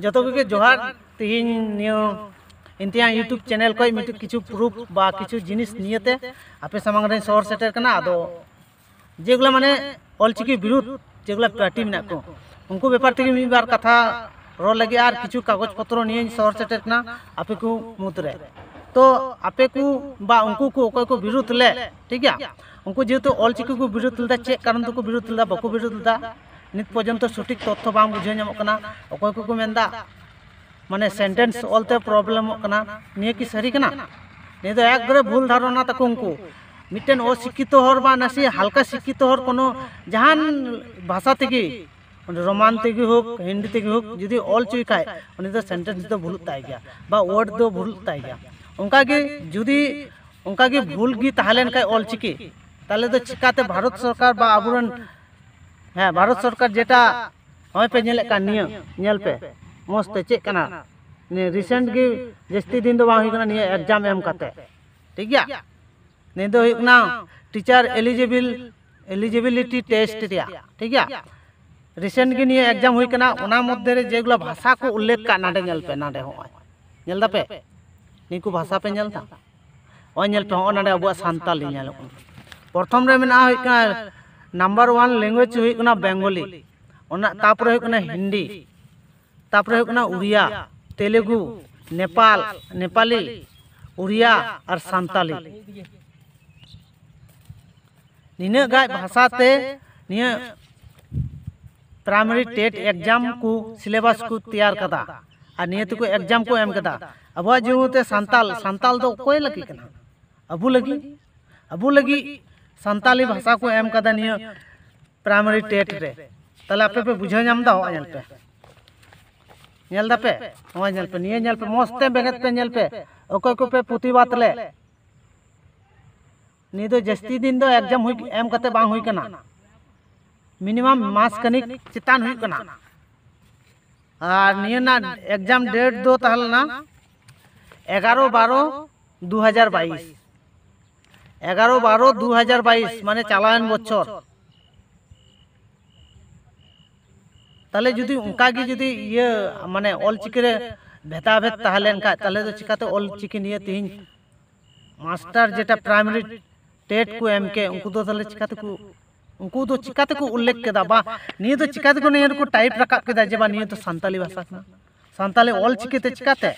जो तो के जोहार तीन इंतिया यूट्यूब चैनल को कि प्रूफ बा कि जिन नियेते आपे सामने सहर सेटर करना अद जेगुला मैंने अलचिकी विरुद्ध जेगुला पार्टी मेना को उनको बेपार बार कथा रो लगे और कि कागज पत्र सहर सेटर आपे को मुद्रे तो आपे को बा उनको को को विरुद्ध ले ठीक है उनको जेहतु अलचिकी को विरुद्ध लेता चे कारण तो विरुद्ध लेता बाको विरुद्ध नित पर्यत सठिक तथ्य बा बुझे अकय को माने सेंटेंस ऑलते प्रॉब्लम निये की सरी कना नहीं तो एकदरे भूल धारणा तक उनको मिट्टन अशिक्षित हर बा हल्का शिक्षित हर कोनो जहान भाषा तक रोमान तक हूँ हिंदी तक हूँ जुदी ऑल चुई खाए उनी तो सेंटेंस तो भूल ताई गया बा वर्ड तो भूल ताई गया उनका के जदि उनका के भूल गी ताहलेन काय ऑल चिकी ताले तो चिकाते भारत सरकार बा आबुरन हाँ भारत सरकार जेटा हेपेलपे मस्त चेकना रिसेंट गी जस्ती दिन नहीं एग्जाम एम करते ठीक है नहीं टीचर एलिजिबल एलिजिबिलिटी टेस्ट ठीक है रिसेंट गी एग्जाम होना मध्य जेगुल भाषा को उल्लेख कर नापे नादापे निको भाषा पे नलता हेपे हाँ ना अब सानी प्रथम number one language Bengali Hindi तपर उड़िया तेलेगु नेपाल नेपाली उड़िया और सानी नीना गाय भाषा प्राइमरी टेट एग्जाम को सिलेबस को तैयार कदा और नीति को एग्जाम को एम कदा अब जीवते सानताल सानताल तो अबू लगी अबू लगी सानी भाषा को एम का नियो प्राइमरी टेट रे तले आप बुझेपेलपे हाँपे नियेपे मस्त बेगत पे पे अको को पे पुथी बातले तो जस्ती दिन दो तो एग्जाम एम करते बांग हुई करना मिनिमम मास कनिक चितान हुई करना आर नियना एग्जाम डेट दो तहलना एगारो बारो दो हजार एगारो बारो दो हज़ार बस मान चालान बचर तेल जो उनकी जो ये मान अल चिकी भेदा भेद तेल तो चिकाते अल चिकी तीन मास्टर जेटा प्राइमरी टेट को एम के उनको चिकाते उनको चिकाते उल्लेख के बात चिकाते टाइप रखा जे बात सानी भाषा सानी अल चिकी चिकाते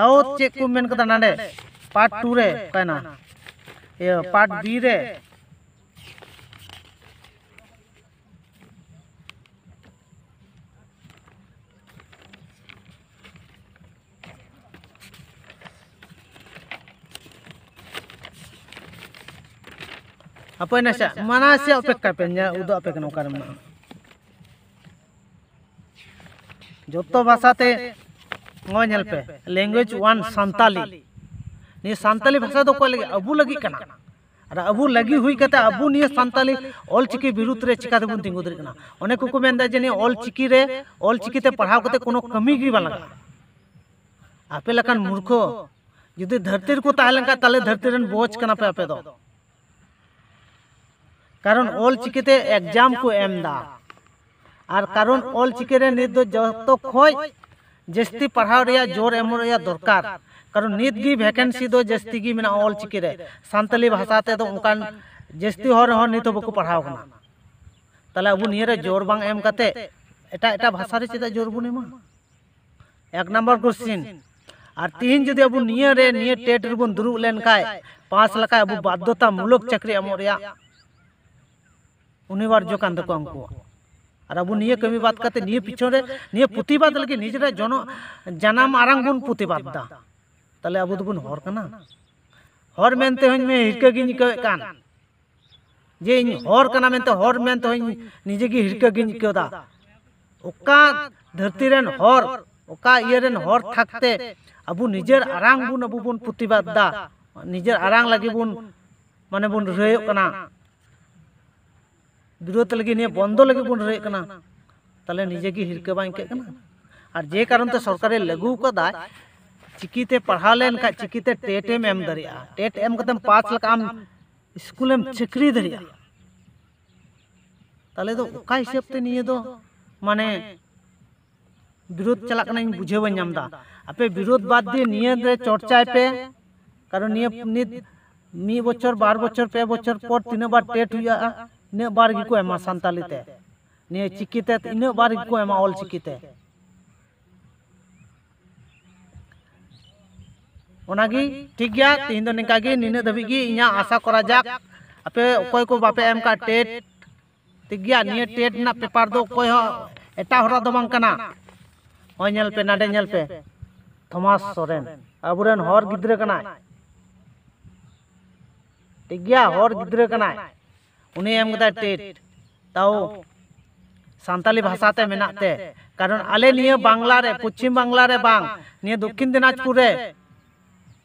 चेक को मेन ना पार्ट टू रेना Ya, part B re apa ini sih mana sih opek kapennya udah apa opek nukar mana joto bahasa teh ngonyel pe language one santali ये सानताली भाषा तो कोई अब लगी और अबू लगी हुई कते अबू निये सानताली विरुद्ध चिका चिकाते बुन तिंगु दरे अने को मैं अलचिकी अलचिकी ऑल चिकी पढ़ाव कते कमी की बा लगा आपे लकन मूर्खो जुदी धरती को ताले धरती रन बोझ कना पे आपे दो तो। कारण अलचिकी चिकी ते एग्जाम को एमदा और कारण अलचिकी चिकी जो तो जस्ती पढ़ाव जोर एम दरकार कारण नित भेकेंसी जस्ती ऑल चिकी सानी भाषा तेकान जस्ती हर हर नित पढ़ा तेल अब नियर जोर बांग एम बात एट भाषा चेद जोर बन एमा एक नम्बर कोश्चिन और तीन जो अब टेट रेब दुरब लेखा पास लेखा अब बाध्यता मूलक चाकरी एम अनिवार्यकान उनको और अब नहीं कमी बात पीछे पुतिबाद लगे निजे जन जानाम आरंग बनबादा ताले अब दोबन हर कना हर मेनते हन में हिरका कान जे इन हर कना मेनते हर मेनते हन निजे की हिरका गिन के धरती रेन हर ओका हर थकते अब निजर आरांग बुन अब बुन प्रतिवाद दा निजर आरांग लगे बुन माने बुन रेयो कना विरोध लगे नहीं बंदो लगे बुन रेयो कना तले निजे की हिरका बाइन जे कारण तो कदा चिकीते पढ़ा लेन का चिकीते टेट एम एम दरिया टेट एम पाँच पास आम स्कूल में चकरी दरिया ताले तो हिसाब ते तो निये तो, माने विरोध चला इन बुझे बन जामदा अपे विरोध बाद दिए निये रे पे कारण निये नित मी बच्चर बार बच्चर पे बच्चर पर तीन बार टेट हुआ ने बार गी को इन बार गी ऑल चिकिते उनागी ठीक गया तीन दो निकागी निन्ने दबिगी इंजा आशा करा जाक अपे कोई को बापे एम का टेट ठीक गया निये टेट ना पेपर दो कोई हो ऐता होरा दो मंग कना और नल पे नडे नल पे थमास सोरेन अब उरेन होर गिद्रे कना ठीक गया होर गिद्रे कना उन्हें एम का टेट ताऊ सांताली भाषा ते मिनाते कारण अले निये बांग्लारे पश्चिम बांग्लारे बांग निये दक्षिण दिनाजपुरे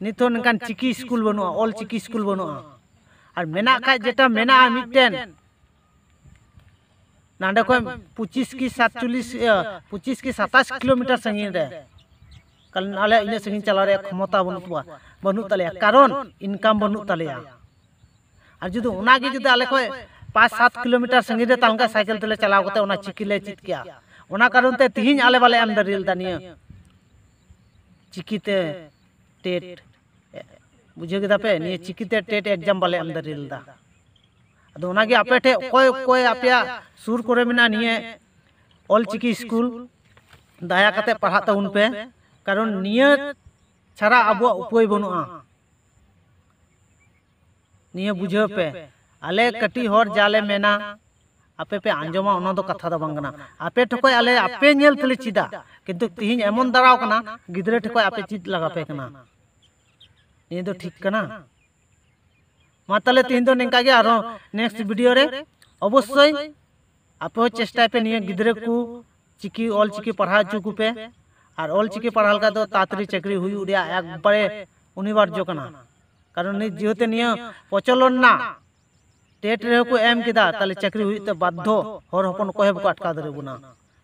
नितो चिकी स्कूल बनुआ ऑल चिकी स्कूल बनुआ और मेना का जेटा मेना मिटन नाडे को 25 की 47 25 की 27 किलोमीटर संगीन रे कल नाले इने संगीन चला क्षमता बनू बनू तले कारण इनकाम बनू तले और जदि ओना के जदि आले को किलोमीटर संगीन रे सैकेल तेल चलावते चिकी ले चित कारण तेहे तिहिन बाले वाले अंदर चिकी ते टेट बुझे के पे ये चिकिते टेट एग्जाम बाले हम दिलदा अदो ओनागे आपे ठे कोय कोय आपया सुर करे मेना निये ऑल चिकी स्कूल दाया करते पढ़ाते उन पे कारण निये छाड़ा अब उपाय बनुआ निये बुझे पे आले कटी हर जाले मेना आपे पे आंजमा ओना कथा तो बंगना आपे ठको आले आपे नेल तले चिदा किंतु तिहिन एमन दराव कना गिदरे ठको आपे चिद लगा पे कना ये तो ठीक करना माताले तीन तो निका गया और नेक्स्ट वीडियो रे अवश्य आप चेष्टा पे नहीं गिद्रे को चिकी ऑल चिकी पढ़ा चुकू पे और ऑल चिकी पढ़ा का तो तातरी चक्री हुई उड़िया एक बड़े अनिवार्य करना कारण नहीं जीवते नहीं प्रचलन ना टेट रे को एम किदा तले चक्री हुई तो बाध्य और हपन कोहे को अटका दरे बुना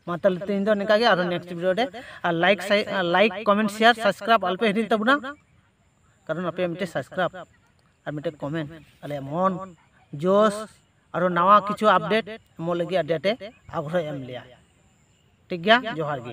मातल तीन तो दो निका गया और नेक्स्ट वीडियो रे like like comment share subscribe अल्पे हिरिन तबना ᱠᱟᱨᱚᱱ ᱟᱯᱮᱭᱟᱜ ᱢᱤᱫᱴᱮᱡ ᱥᱟᱵᱥᱠᱨᱟᱭᱤᱵ ᱟᱨ ᱢᱤᱫᱴᱮᱡ ᱠᱚᱢᱮᱱᱴ ᱟᱞᱮᱭᱟᱜ ᱢᱚᱱ ᱡᱳᱥ ᱟᱨ ᱱᱟᱣᱟ ᱠᱤᱪᱷᱩ ᱟᱯᱰᱮᱴ ᱮᱢᱚᱜ ᱞᱟᱹᱜᱤᱫ ᱟᱯᱰᱮᱴ ᱮ ᱟᱜᱽᱨᱚᱦᱚᱭ ᱮᱢ ᱞᱮᱭᱟ ᱴᱷᱤᱠ ᱜᱮᱭᱟ ᱡᱚᱦᱟᱨ ᱜᱮ